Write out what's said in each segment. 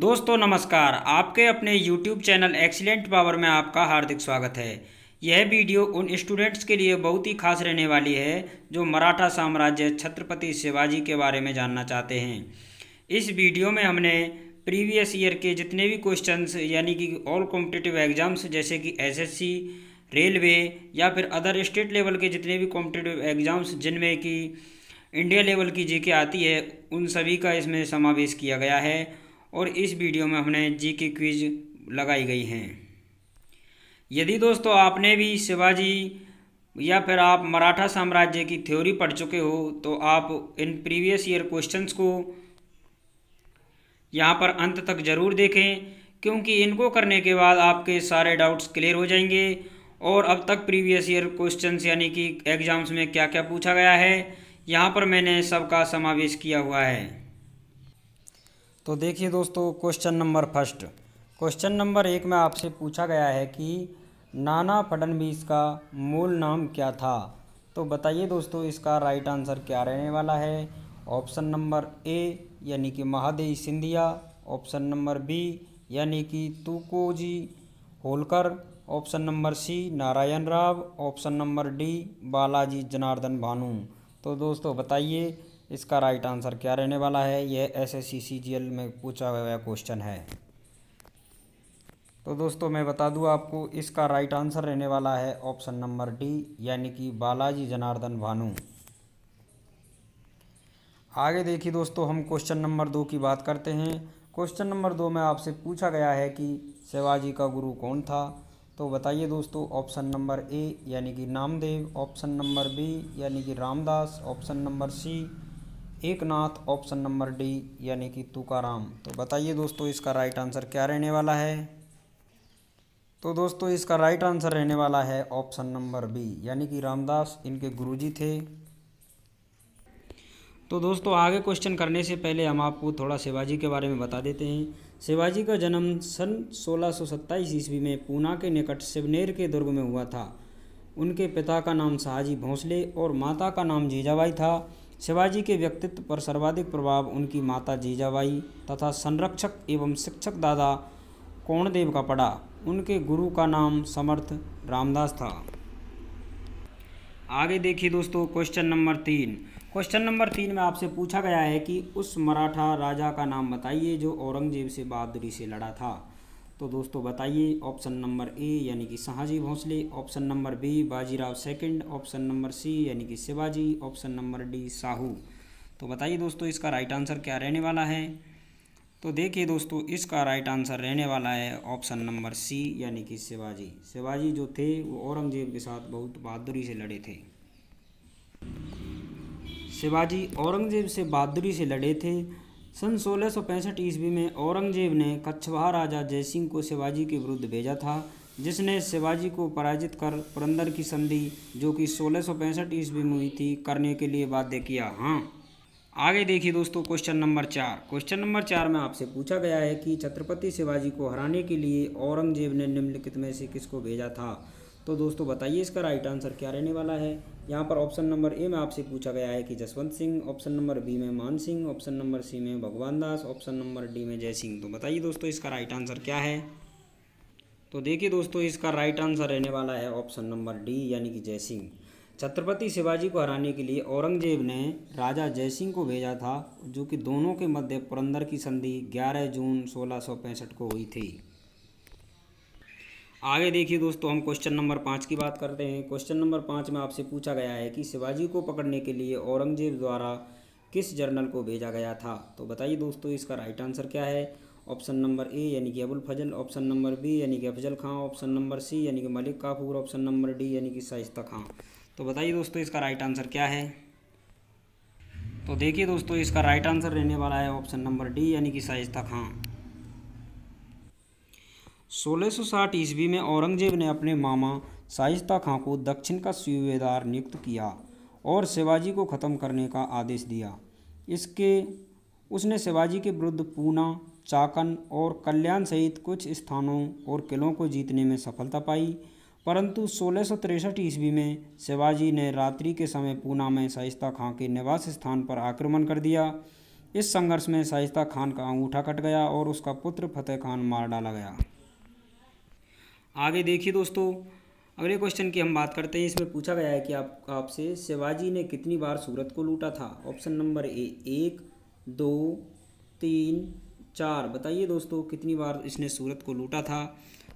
दोस्तों नमस्कार आपके अपने YouTube चैनल एक्सीलेंट पावर में आपका हार्दिक स्वागत है यह वीडियो उन स्टूडेंट्स के लिए बहुत ही खास रहने वाली है जो मराठा साम्राज्य छत्रपति शिवाजी के बारे में जानना चाहते हैं इस वीडियो में हमने प्रीवियस ईयर के जितने भी क्वेश्चंस यानी कि ऑल कॉम्पिटेटिव एग्ज़ाम्स जैसे कि एस रेलवे या फिर अदर स्टेट लेवल के जितने भी कॉम्पिटेटिव एग्ज़ाम्स जिनमें कि इंडिया लेवल की जी आती है उन सभी का इसमें समावेश किया गया है और इस वीडियो में हमने जी की क्विज लगाई गई हैं यदि दोस्तों आपने भी शिवाजी या फिर आप मराठा साम्राज्य की थ्योरी पढ़ चुके हो तो आप इन प्रीवियस ईयर क्वेश्चंस को यहाँ पर अंत तक ज़रूर देखें क्योंकि इनको करने के बाद आपके सारे डाउट्स क्लियर हो जाएंगे और अब तक प्रीवियस ईयर क्वेश्चंस यानी कि एग्ज़ाम्स में क्या क्या पूछा गया है यहाँ पर मैंने सबका समावेश किया हुआ है तो देखिए दोस्तों question number first question number एक में आपसे पूछा गया है कि नाना फडनवीस का मूल नाम क्या था तो बताइए दोस्तों इसका राइट आंसर क्या रहने वाला है ऑप्शन नंबर ए यानी कि Mahadev Scindia option number B यानी कि Tukoji Holkar option number C Narayan Rao option number D Balaji Janardan Bhanu तो दोस्तों बताइए इसका राइट आंसर क्या रहने वाला है यह एस एस में पूछा गया क्वेश्चन है तो दोस्तों मैं बता दूं आपको इसका राइट आंसर रहने वाला है ऑप्शन नंबर डी यानी कि बालाजी जनार्दन भानु आगे देखिए दोस्तों हम क्वेश्चन नंबर दो की बात करते हैं क्वेश्चन नंबर दो में आपसे पूछा गया है कि शिवाजी का गुरु कौन था तो बताइए दोस्तों ऑप्शन नंबर ए यानी कि नामदेव ऑप्शन नंबर बी यानी कि रामदास ऑप्शन नंबर सी एक नाथ ऑप्शन नंबर डी यानी कि तुकाराम तो बताइए दोस्तों इसका राइट आंसर क्या रहने वाला है तो दोस्तों इसका राइट आंसर रहने वाला है ऑप्शन नंबर बी यानी कि रामदास इनके गुरुजी थे तो दोस्तों आगे क्वेश्चन करने से पहले हम आपको थोड़ा शिवाजी के बारे में बता देते हैं शिवाजी का जन्म सन सोलह ईस्वी में पूना के निकट शिवनेर के दुर्ग में हुआ था उनके पिता का नाम शाहजी भोंसले और माता का नाम जीजाबाई था शिवाजी के व्यक्तित्व पर सर्वाधिक प्रभाव उनकी माता जीजाबाई तथा संरक्षक एवं शिक्षक दादा कोणदेव का पड़ा उनके गुरु का नाम समर्थ रामदास था आगे देखिए दोस्तों क्वेश्चन नंबर तीन क्वेश्चन नंबर तीन में आपसे पूछा गया है कि उस मराठा राजा का नाम बताइए जो औरंगजेब से बहादुरी से लड़ा था तो दोस्तों बताइए ऑप्शन नंबर ए यानी कि Shahji Bhonsle option number B Bajirao second option number C यानी कि Shivaji option number D Sahu तो बताइए दोस्तों इसका राइट आंसर क्या रहने वाला है तो देखिए दोस्तों इसका राइट आंसर रहने वाला है ऑप्शन नंबर सी यानी कि शिवाजी शिवाजी जो थे वो औरंगजेब के साथ बहुत बहादुरी से लड़े थे शिवाजी औरंगजेब से बहादुरी से लड़े थे सन सोलह सौ पैंसठ ईस्वी में औरंगजेब ने कछवाहा राजा जयसिंह को शिवाजी के विरुद्ध भेजा था जिसने शिवाजी को पराजित कर पुरंदर की संधि जो कि सोलह सौ पैंसठ ईस्वी में हुई थी करने के लिए बाध्य किया हाँ आगे देखिए दोस्तों क्वेश्चन नंबर चार क्वेश्चन नंबर चार में आपसे पूछा गया है कि छत्रपति शिवाजी को हराने के लिए औरंगजेब ने निम्नलिखित में से किसको भेजा था तो दोस्तों बताइए इसका राइट आंसर क्या रहने वाला है यहाँ पर ऑप्शन नंबर ए में आपसे पूछा गया है कि Jaswant Singh option number B में मान सिंह ऑप्शन नंबर सी में भगवान दास ऑप्शन नंबर डी में जय सिंह तो बताइए दोस्तों इसका राइट आंसर क्या है तो देखिए दोस्तों इसका राइट आंसर रहने वाला है ऑप्शन नंबर डी यानी कि जय सिंह छत्रपति शिवाजी को हराने के लिए औरंगजेब ने राजा जय सिंह को भेजा था जो कि दोनों के मध्य पुरंदर की संधि 11 जून सोलह को हुई थी आगे देखिए दोस्तों हम क्वेश्चन नंबर पाँच की बात करते हैं क्वेश्चन नंबर पाँच में आपसे पूछा गया है कि शिवाजी को पकड़ने के लिए औरंगजेब द्वारा किस जर्नल को भेजा गया था तो बताइए दोस्तों इसका राइट आंसर क्या है ऑप्शन नंबर ए यानी कि Abul Fazal option number B यानी कि Afzal Khan option number C यानी कि Malik Kafur option number D यानी कि शाइस्ता खां तो बताइए दोस्तों इसका राइट आंसर क्या है तो देखिए दोस्तों इसका राइट आंसर रहने वाला है ऑप्शन नंबर डी यानी कि शाइस्ता खां सोलह ईस्वी में औरंगजेब ने अपने मामा साइस्ता खां को दक्षिण का सूबेदार नियुक्त किया और शिवाजी को ख़त्म करने का आदेश दिया इसके उसने शिवाजी के विरुद्ध पूना चाकन और कल्याण सहित कुछ स्थानों और किलों को जीतने में सफलता पाई परंतु सोलह ईस्वी में शिवाजी ने रात्रि के समय पूना में साइस्ता खां के निवास स्थान पर आक्रमण कर दिया इस संघर्ष में साइस्ता खान का अंगूठा कट गया और उसका पुत्र फतेह खान मार डाला गया आगे देखिए दोस्तों अगले क्वेश्चन की हम बात करते हैं इसमें पूछा गया है कि आप आपसे शिवाजी ने कितनी बार सूरत को लूटा था ऑप्शन नंबर ए एक दो तीन चार बताइए दोस्तों कितनी बार इसने सूरत को लूटा था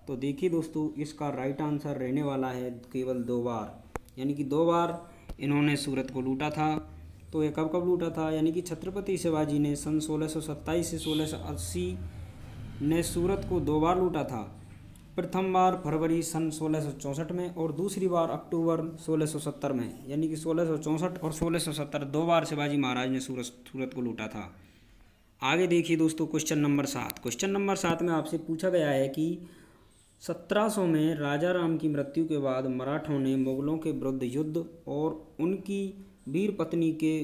तो देखिए दोस्तों इसका राइट आंसर रहने वाला है केवल दो बार यानी कि दो बार इन्होंने सूरत को लूटा था तो ये कब कब लूटा था यानी कि छत्रपति शिवाजी ने सन सोलह से सोलह ने सूरत को दो बार लूटा था प्रथम बार फरवरी सन सोलह में और दूसरी बार अक्टूबर 1670 में यानी कि सोलह और 1670 दो बार शिवाजी महाराज ने सूरत सूरत को लूटा था आगे देखिए दोस्तों क्वेश्चन नंबर सात क्वेश्चन नंबर सात में आपसे पूछा गया है कि 1700 में राजा राम की मृत्यु के बाद मराठों ने मुगलों के विरुद्ध युद्ध और उनकी वीर पत्नी के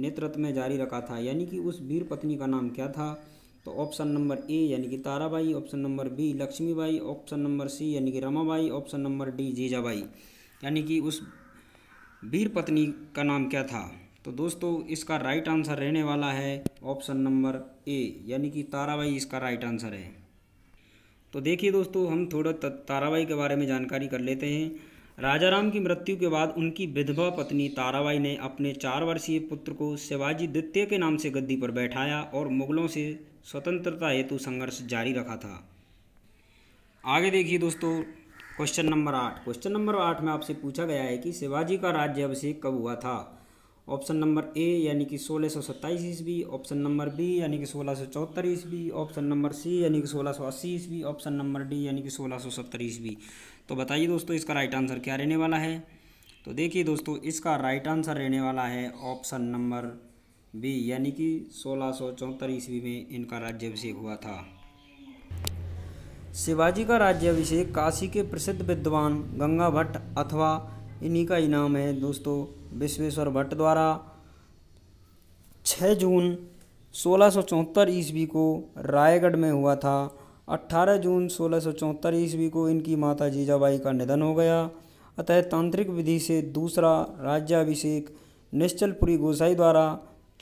नेतृत्व में जारी रखा था यानी कि उस वीर पत्नी का नाम क्या था तो ऑप्शन नंबर ए यानी कि Tarabai option number B Lakshmibai option number C यानी कि Ramabai option number D Jijabai यानी कि उस वीर पत्नी का नाम क्या था तो दोस्तों इसका राइट आंसर रहने वाला है ऑप्शन नंबर ए यानी कि ताराबाई इसका राइट आंसर है तो देखिए दोस्तों हम थोड़ा ताराबाई के बारे में जानकारी कर लेते हैं राजाराम की मृत्यु के बाद उनकी विधवा पत्नी ताराबाई ने अपने चार वर्षीय पुत्र को शिवाजी द्वितीय के नाम से गद्दी पर बैठाया और मुगलों से स्वतंत्रता हेतु संघर्ष जारी रखा था आगे देखिए दोस्तों क्वेश्चन नंबर आठ क्वेश्चन नंबर आठ में आपसे पूछा गया है कि शिवाजी का राज्य अभिषेक कब हुआ था ऑप्शन नंबर ए यानी कि सोलह सौ सत्ताईस ईस्वी ऑप्शन नंबर बी यानी कि सोलह सौ चौहत्तर ईस्वी ऑप्शन नंबर सी यानी कि सोलह सौ अस्सी ईस्वी ऑप्शन नंबर डी यानी कि सोलह सौ सत्तर ईस्वी तो बताइए दोस्तों इसका राइट आंसर क्या रहने वाला है तो देखिए दोस्तों इसका राइट आंसर रहने वाला है ऑप्शन नंबर बी यानी कि सोलह सौ चौहत्तर ईस्वी में इनका राज्याभिषेक हुआ था शिवाजी का राज्याभिषेक काशी के प्रसिद्ध विद्वान गंगा भट्ट अथवा इन्हीं का इनाम है दोस्तों विश्वेश्वर भट्ट द्वारा 6 जून सोलह ईस्वी को रायगढ़ में हुआ था 18 जून सोलह ईस्वी को इनकी माता जीजाबाई का निधन हो गया अतः तांत्रिक विधि से दूसरा राज्याभिषेक निश्चलपुरी गोसाई द्वारा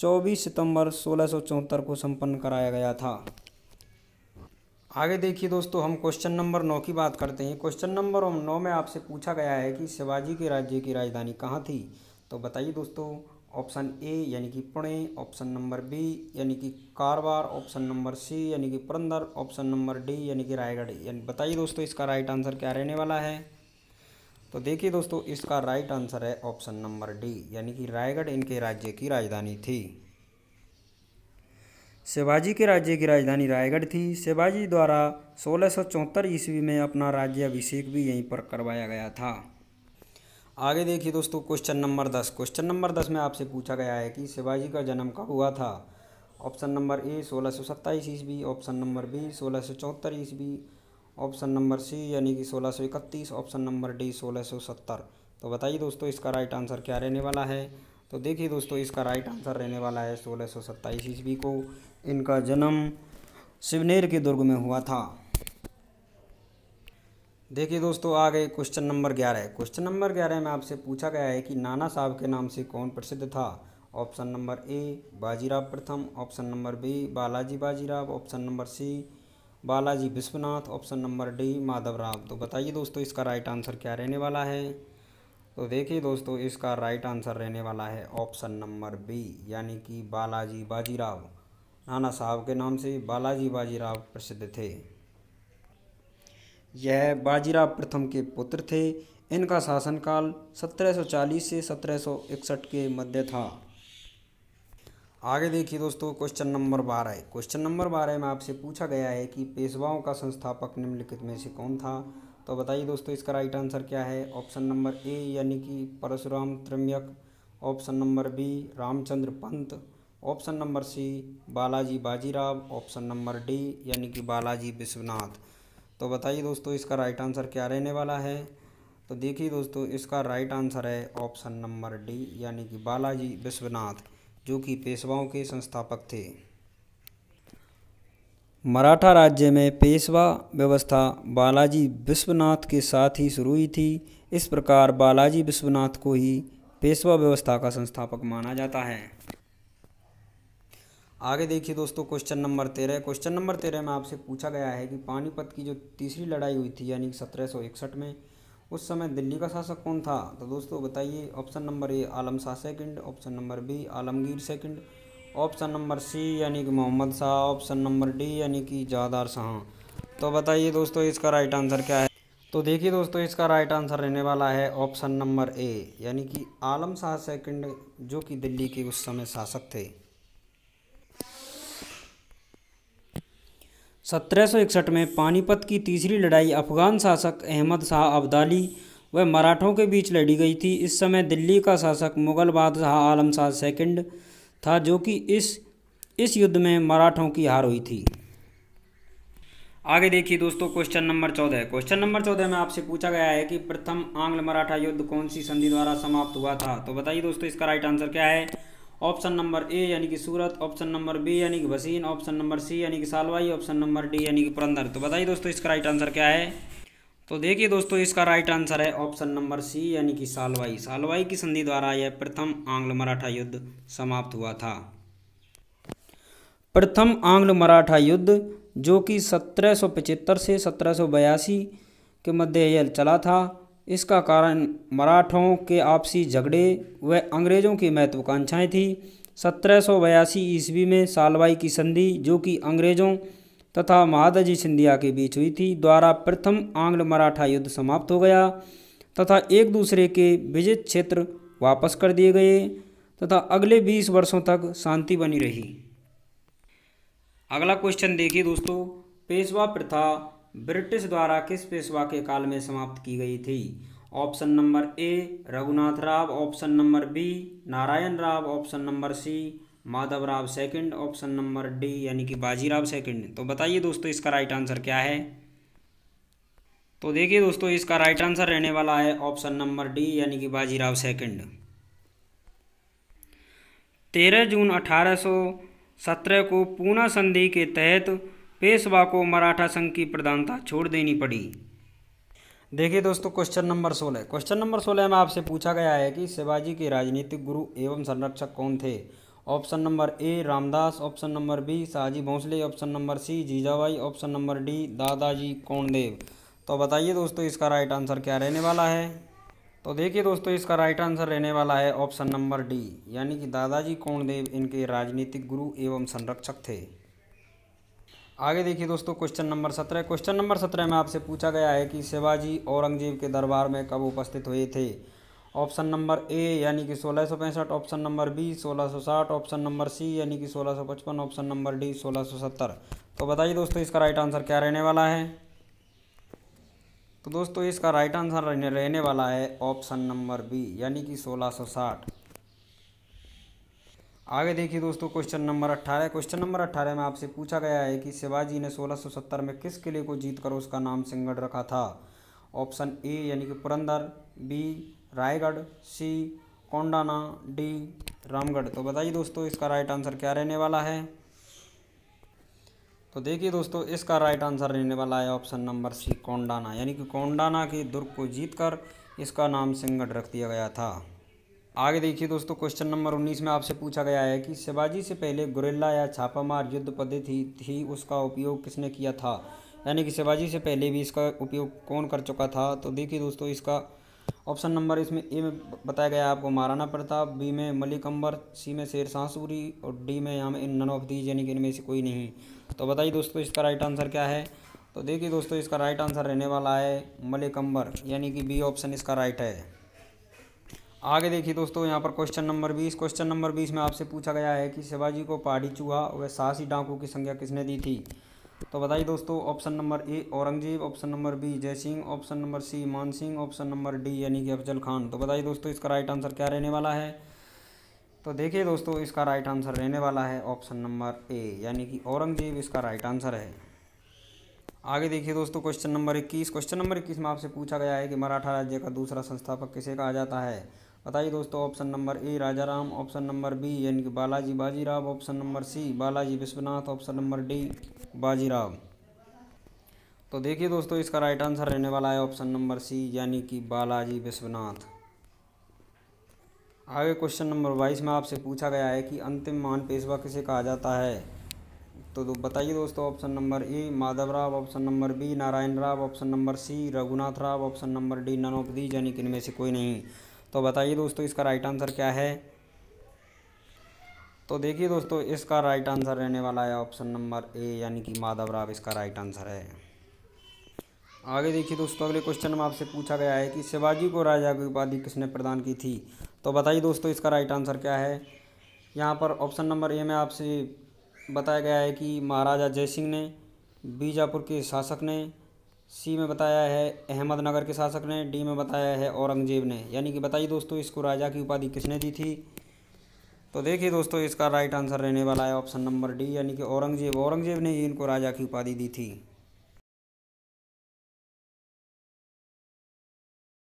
24 सितंबर सोलह को संपन्न कराया गया था आगे देखिए दोस्तों हम क्वेश्चन नंबर नौ की बात करते हैं क्वेश्चन नंबर नौ में आपसे पूछा गया है कि शिवाजी के राज्य की राजधानी कहाँ थी तो बताइए दोस्तों ऑप्शन ए यानी कि पुणे ऑप्शन नंबर बी यानी कि कारवार ऑप्शन नंबर सी यानी कि पुरंदर ऑप्शन नंबर डी यानी कि रायगढ़ यानी बताइए दोस्तों इसका राइट आंसर क्या रहने वाला है तो देखिए दोस्तों इसका राइट आंसर है ऑप्शन नंबर डी यानी कि रायगढ़ इनके राज्य की राजधानी थी शिवाजी के राज्य की राजधानी रायगढ़ थी शिवाजी द्वारा सोलह ईस्वी में अपना राज्य अभिषेक भी यहीं पर करवाया गया था आगे देखिए दोस्तों क्वेश्चन नंबर दस क्वेश्चन नंबर दस में आपसे पूछा गया है कि शिवाजी का जन्म कब हुआ था ऑप्शन नंबर ए सोलह सौ सत्ताईस ईस्वी ऑप्शन नंबर बी सोलह सौ चौहत्तर ईस्वी ऑप्शन नंबर सी यानी कि सोलह सौ इकतीस ऑप्शन नंबर डी सोलह सौ सत्तर तो बताइए दोस्तों इसका राइट आंसर क्या रहने वाला है तो देखिए दोस्तों इसका राइट आंसर रहने वाला है सोलह सौ सत्ताईस ईस्वी को इनका जन्म शिवनेर के दुर्ग में हुआ था देखिए दोस्तों आ गए क्वेश्चन नंबर ग्यारह क्वेश्चन नंबर ग्यारह में आपसे पूछा गया है कि नाना साहब के नाम से कौन प्रसिद्ध था ऑप्शन नंबर ए बाजीराव प्रथम option number B Balaji Bajirao option number C Balaji Vishwanath option number D Madhavrao तो बताइए दोस्तों इसका राइट आंसर क्या रहने वाला है तो देखिए दोस्तों इसका राइट आंसर रहने वाला है ऑप्शन नंबर बी यानी कि बालाजी बाजीराव नाना साहब के नाम से बालाजी बाजीराव प्रसिद्ध थे यह बाजीराव प्रथम के पुत्र थे इनका शासनकाल 1740 से 1761 के मध्य था आगे देखिए दोस्तों क्वेश्चन नंबर बारह क्वेश्चन नंबर बारह में आपसे पूछा गया है कि पेशवाओं का संस्थापक निम्नलिखित में से कौन था तो बताइए दोस्तों इसका राइट आंसर क्या है ऑप्शन नंबर ए यानी कि Parshuram Trimbak option number B Ramchandra Pant option number C Balaji Bajirao option number D यानी कि बालाजी विश्वनाथ तो बताइए दोस्तों इसका राइट आंसर क्या रहने वाला है तो देखिए दोस्तों इसका राइट आंसर है ऑप्शन नंबर डी यानी कि बालाजी विश्वनाथ जो कि पेशवाओं के संस्थापक थे मराठा राज्य में पेशवा व्यवस्था बालाजी विश्वनाथ के साथ ही शुरू हुई थी इस प्रकार बालाजी विश्वनाथ को ही पेशवा व्यवस्था का संस्थापक माना जाता है आगे देखिए दोस्तों क्वेश्चन नंबर तेरह क्वेश्चन नंबर तेरह में आपसे पूछा गया है कि पानीपत की जो तीसरी लड़ाई हुई थी यानी कि सत्रह में उस समय दिल्ली का शासक कौन था तो दोस्तों बताइए option number A Alam Shah second option number B Alamgir second option number C यानी कि Mohammad Shah option number D यानी कि जादार शाह तो बताइए दोस्तों इसका राइट आंसर क्या है तो देखिए दोस्तों इसका राइट आंसर रहने वाला है ऑप्शन नंबर ए यानी कि आलम शाह सेकंड जो कि दिल्ली के उस समय शासक थे सत्रह में पानीपत की तीसरी लड़ाई अफगान शासक अहमद शाह अब्दाली व मराठों के बीच लड़ी गई थी इस समय दिल्ली का शासक मुगल बादशाह आलम शाह सेकंड था जो कि इस इस युद्ध में मराठों की हार हुई थी आगे देखिए दोस्तों क्वेश्चन नंबर चौदह क्वेश्चन नंबर चौदह में आपसे पूछा गया है कि प्रथम आंग्ल मराठा युद्ध कौन सी संधि द्वारा समाप्त हुआ था तो बताइए दोस्तों इसका राइट आंसर क्या है ऑप्शन नंबर ए यानी कि सूरत ऑप्शन नंबर बी यानी कि वसीन ऑप्शन नंबर सी यानी कि सालवाई ऑप्शन नंबर डी यानी कि पुरंदर तो बताइए दोस्तों इसका राइट आंसर क्या है तो देखिए दोस्तों इसका राइट आंसर है ऑप्शन नंबर सी यानी कि सालवाई सालवाई की संधि द्वारा यह प्रथम आंग्ल मराठा युद्ध समाप्त हुआ था प्रथम आंग्ल मराठा युद्ध जो कि सत्रह से सत्रह के मध्य यह चला था इसका कारण मराठों के आपसी झगड़े व अंग्रेज़ों की महत्वाकांक्षाएं थी सत्रह सौ बयासी ईस्वी में सालवाई की संधि जो कि अंग्रेज़ों तथा महादाजी सिंधिया के बीच हुई थी द्वारा प्रथम आंग्ल मराठा युद्ध समाप्त हो गया तथा एक दूसरे के विजित क्षेत्र वापस कर दिए गए तथा अगले बीस वर्षों तक शांति बनी रही अगला क्वेश्चन देखिए दोस्तों पेशवा प्रथा ब्रिटिश द्वारा किस पेशवा के काल में समाप्त की गई थी option number A Raghunath Rao option number B Narayan Rao option number C Madhav Rao second option number D यानी कि बाजीराव सेकंड तो बताइए दोस्तों इसका राइट आंसर क्या है तो देखिए दोस्तों इसका राइट आंसर रहने वाला है ऑप्शन नंबर डी यानी कि बाजीराव सेकंड तेरह जून अठारह सौ सत्रह को पूना संधि के तहत पेशवा को मराठा संघ की प्रधानता छोड़ देनी पड़ी देखिए दोस्तों क्वेश्चन नंबर सोलह क्वेश्चन नंबर सोलह में आपसे पूछा गया है कि शिवाजी के राजनीतिक गुरु एवं संरक्षक कौन थे option number A Ramdas option number B Shahji Bhonsle option number C Jijabai option number D Dadaji Konddev तो बताइए दोस्तों इसका राइट आंसर क्या रहने वाला है तो देखिए दोस्तों इसका राइट आंसर रहने वाला है ऑप्शन नंबर डी यानी कि दादाजी कौनदेव इनके राजनीतिक गुरु एवं संरक्षक थे आगे देखिए दोस्तों क्वेश्चन नंबर सत्रह क्वेश्चन नंबर सत्रह में आपसे पूछा गया है कि शिवाजी औरंगजेब के दरबार में कब उपस्थित हुए थे ऑप्शन नंबर ए यानी कि सोलह सौ पैंसठ ऑप्शन नंबर बी सोलह सौ साठ ऑप्शन नंबर सी यानी कि सोलह सौ पचपन ऑप्शन नंबर डी सोलह सौ सत्तर तो बताइए दोस्तों इसका राइट आंसर क्या रहने वाला है तो दोस्तों इसका राइट आंसर रहने वाला है ऑप्शन नंबर बी यानी कि सोलह सौ साठ आगे देखिए दोस्तों क्वेश्चन नंबर अट्ठारह क्वेश्चन नंबर अट्ठारह में आपसे पूछा गया है कि शिवाजी ने 1670 में किस किले को जीतकर उसका नाम सिंहगढ़ रखा था ऑप्शन ए यानी कि Purandar B Raigad C Kondana D Ramgarh तो बताइए दोस्तों इसका राइट आंसर क्या रहने वाला है तो देखिए दोस्तों इसका राइट आंसर रहने वाला है ऑप्शन नंबर सी कोंडाना यानी कि कोंडाना के दुर्ग को जीतकर इसका नाम सिंगढ़ रख दिया गया था आगे देखिए दोस्तों क्वेश्चन नंबर उन्नीस में आपसे पूछा गया है कि शिवाजी से पहले गुरेला या छापामार युद्ध पद्धति थी उसका उपयोग किसने किया था यानी कि शिवाजी से पहले भी इसका उपयोग कौन कर चुका था तो देखिए दोस्तों इसका ऑप्शन नंबर इसमें ए में बताया गया आपको महाराणा प्रताप बी में मलिक अंबर सी में शेर सांसूरी और डी में यहाँ में नन ऑफ दीज यानी कि इनमें से कोई नहीं तो बताइए दोस्तों इसका राइट आंसर क्या है तो देखिए दोस्तों इसका राइट आंसर रहने वाला है मलिक अंबर यानी कि बी ऑप्शन इसका राइट है आगे देखिए दोस्तों यहाँ पर क्वेश्चन नंबर बीस क्वेश्चन नंबर बीस में आपसे पूछा गया है कि शिवाजी को पहाड़ी चूहा व साहसी डाकू की संज्ञा किसने दी थी तो बताइए दोस्तों option number A Aurangzeb option number B Jai Singh option number सी मान सिंह ऑप्शन नंबर डी यानी कि अफजल खान तो बताइए दोस्तों इसका राइट आंसर क्या रहने वाला है तो देखिए दोस्तों इसका राइट आंसर रहने वाला है ऑप्शन नंबर ए यानी कि औरंगजेब इसका राइट आंसर है आगे देखिए दोस्तों क्वेश्चन नंबर इक्कीस क्वेश्चन नंबर इक्कीस में आपसे पूछा गया है कि मराठा राज्य का दूसरा संस्थापक किसे कहा जाता है बताइए दोस्तों option number A Rajaram option number B यानी कि Balaji Bajirao option number C Balaji Vishwanath option number D Bajirao तो देखिए दोस्तों इसका राइट आंसर रहने वाला है ऑप्शन नंबर सी यानी कि बालाजी विश्वनाथ आगे क्वेश्चन नंबर बाईस में आपसे पूछा गया है कि अंतिम मान पेशवा किसे कहा जाता है तो, बताइए दोस्तों option number A Madhav Rao option number B Narayan Rao option number C Raghunath Rao option number D ननोपदी यानी कि इनमें से कोई नहीं तो बताइए दोस्तों इसका राइट आंसर क्या है तो देखिए दोस्तों इसका राइट आंसर रहने वाला है ऑप्शन नंबर ए यानी कि माधव राव इसका राइट आंसर है आगे देखिए दोस्तों अगले क्वेश्चन में आपसे पूछा गया है कि शिवाजी को राजा की उपाधि किसने प्रदान की थी तो बताइए दोस्तों इसका राइट आंसर क्या है यहाँ पर ऑप्शन नंबर ए में आपसे बताया गया है कि महाराजा जय सिंह ने बीजापुर के शासक ने सी में बताया है अहमदनगर के शासक ने डी में बताया है औरंगजेब ने यानी कि बताइए दोस्तों इसको राजा की उपाधि किसने दी थी तो देखिए दोस्तों इसका राइट आंसर रहने वाला है ऑप्शन नंबर डी यानी कि औरंगजेब औरंगजेब ने ही इनको राजा की उपाधि दी थी